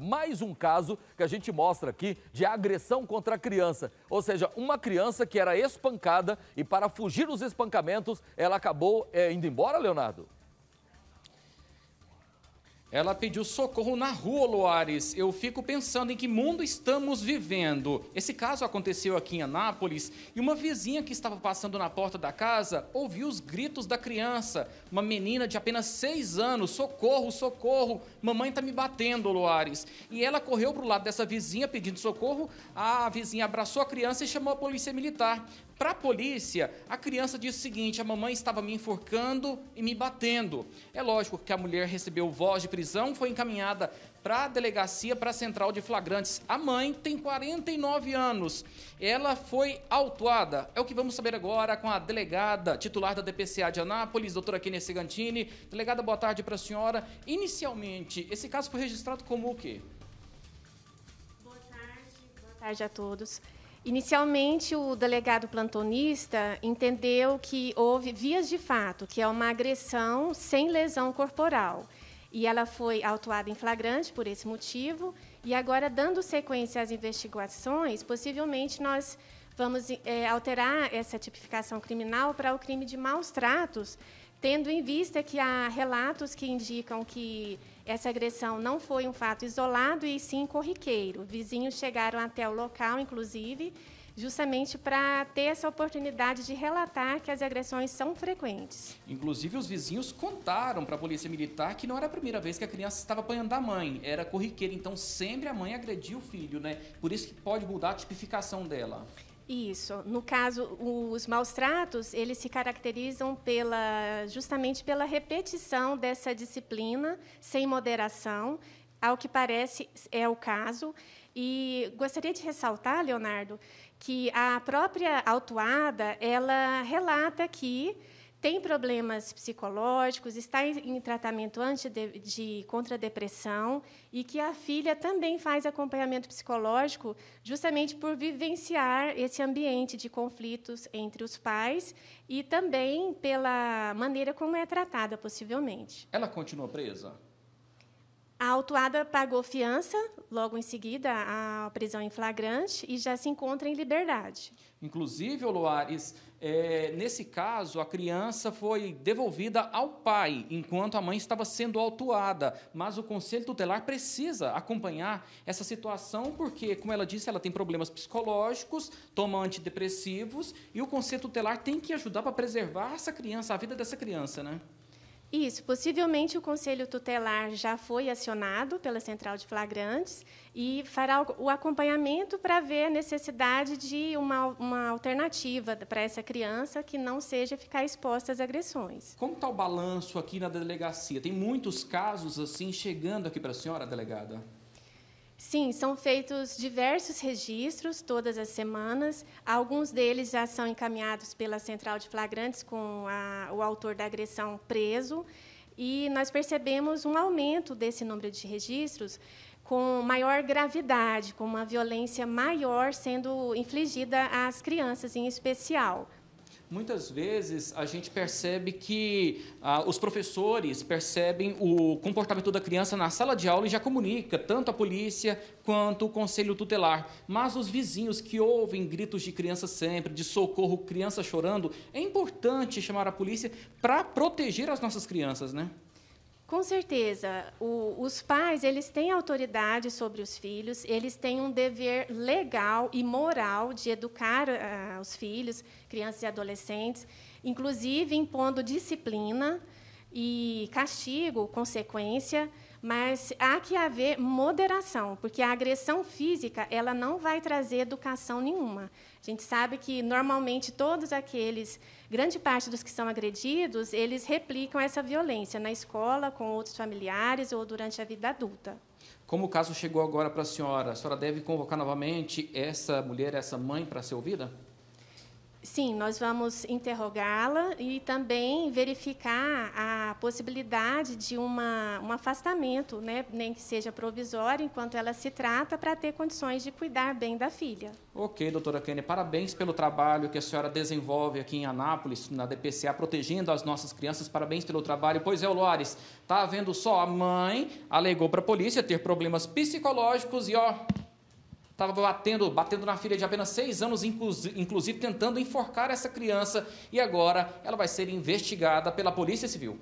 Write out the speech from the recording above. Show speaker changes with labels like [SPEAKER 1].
[SPEAKER 1] Mais um caso que a gente mostra aqui de agressão contra a criança. Ou seja, uma criança que era espancada e para fugir dos espancamentos, ela acabou é, indo embora, Leonardo? Ela pediu socorro na rua, Loares. Eu fico pensando em que mundo estamos vivendo. Esse caso aconteceu aqui em Anápolis e uma vizinha que estava passando na porta da casa ouviu os gritos da criança. Uma menina de apenas 6 anos. Socorro, socorro, mamãe tá me batendo, Loares. E ela correu pro lado dessa vizinha pedindo socorro. A vizinha abraçou a criança e chamou a polícia militar. Para a polícia, a criança disse o seguinte: a mamãe estava me enforcando e me batendo. É lógico que a mulher recebeu voz de prisão, foi encaminhada para a delegacia, para a central de flagrantes. A mãe tem 49 anos. Ela foi autuada. É o que vamos saber agora com a delegada titular da DPCA de Anápolis, doutora Kenia Segantini. Delegada, boa tarde para a senhora. Inicialmente, esse caso foi registrado como o quê?
[SPEAKER 2] Boa tarde, boa tarde a todos. Inicialmente, o delegado plantonista entendeu que houve vias de fato, que é uma agressão sem lesão corporal. E ela foi autuada em flagrante por esse motivo. E agora, dando sequência às investigações, possivelmente nós vamos é, alterar essa tipificação criminal para o crime de maus tratos, tendo em vista que há relatos que indicam que essa agressão não foi um fato isolado e sim corriqueiro. Vizinhos chegaram até o local, inclusive, justamente para ter essa oportunidade de relatar que as agressões são frequentes.
[SPEAKER 1] Inclusive, os vizinhos contaram para a Polícia Militar que não era a primeira vez que a criança estava apanhando a mãe, era corriqueira, então sempre a mãe agredia o filho, né? Por isso que pode mudar a tipificação dela.
[SPEAKER 2] Isso. No caso, os maus tratos, eles se caracterizam pela, justamente pela repetição dessa disciplina sem moderação, ao que parece é o caso. E gostaria de ressaltar, Leonardo, que a própria autuada, ela relata que tem problemas psicológicos, está em, em tratamento anti de, de, contra a depressão e que a filha também faz acompanhamento psicológico justamente por vivenciar esse ambiente de conflitos entre os pais e também pela maneira como é tratada, possivelmente.
[SPEAKER 1] Ela continua presa?
[SPEAKER 2] A autuada pagou fiança logo em seguida à prisão em flagrante e já se encontra em liberdade.
[SPEAKER 1] Inclusive, Luares, é, nesse caso, a criança foi devolvida ao pai enquanto a mãe estava sendo autuada. Mas o conselho tutelar precisa acompanhar essa situação, porque, como ela disse, ela tem problemas psicológicos, toma antidepressivos e o conselho tutelar tem que ajudar para preservar essa criança, a vida dessa criança, né?
[SPEAKER 2] Isso, possivelmente o conselho tutelar já foi acionado pela central de flagrantes e fará o acompanhamento para ver a necessidade de uma, uma alternativa para essa criança que não seja ficar exposta às agressões. Como está o
[SPEAKER 1] balanço aqui na delegacia? Tem muitos casos assim chegando aqui para a senhora, delegada?
[SPEAKER 2] Sim, são feitos diversos registros todas as semanas. Alguns deles já são encaminhados pela Central de Flagrantes com a, o autor da agressão preso. E nós percebemos um aumento desse número de registros com maior gravidade, com uma violência maior sendo infligida às crianças em especial
[SPEAKER 1] muitas vezes a gente percebe que ah, os professores percebem o comportamento da criança na sala de aula e já comunica tanto a polícia quanto o conselho tutelar. Mas os vizinhos que ouvem gritos de criança sempre, de socorro, criança chorando, é importante chamar a polícia para proteger as nossas crianças, né?
[SPEAKER 2] Com certeza, o, os pais eles têm autoridade sobre os filhos, eles têm um dever legal e moral de educar uh, os filhos, crianças e adolescentes, inclusive impondo disciplina, e castigo, consequência, mas há que haver moderação, porque a agressão física ela não vai trazer educação nenhuma. A gente sabe que normalmente todos aqueles, grande parte dos que são agredidos, eles replicam essa violência na escola, com outros familiares ou durante a vida adulta.
[SPEAKER 1] Como o caso chegou agora para a senhora, a senhora deve convocar novamente essa mulher, essa mãe para ser ouvida?
[SPEAKER 2] Sim, nós vamos interrogá-la e também verificar a possibilidade de uma, um afastamento, né, nem que seja provisório, enquanto ela se trata, para ter condições de cuidar bem da filha.
[SPEAKER 1] Ok, doutora Kênia, parabéns pelo trabalho que a senhora desenvolve aqui em Anápolis, na DPCA, protegendo as nossas crianças. Parabéns pelo trabalho. Pois é, Loares, tá vendo só? A mãe alegou para a polícia ter problemas psicológicos e, ó, estava batendo, batendo na filha de apenas seis anos, inclusive tentando enforcar essa criança, e agora ela vai ser investigada pela Polícia Civil.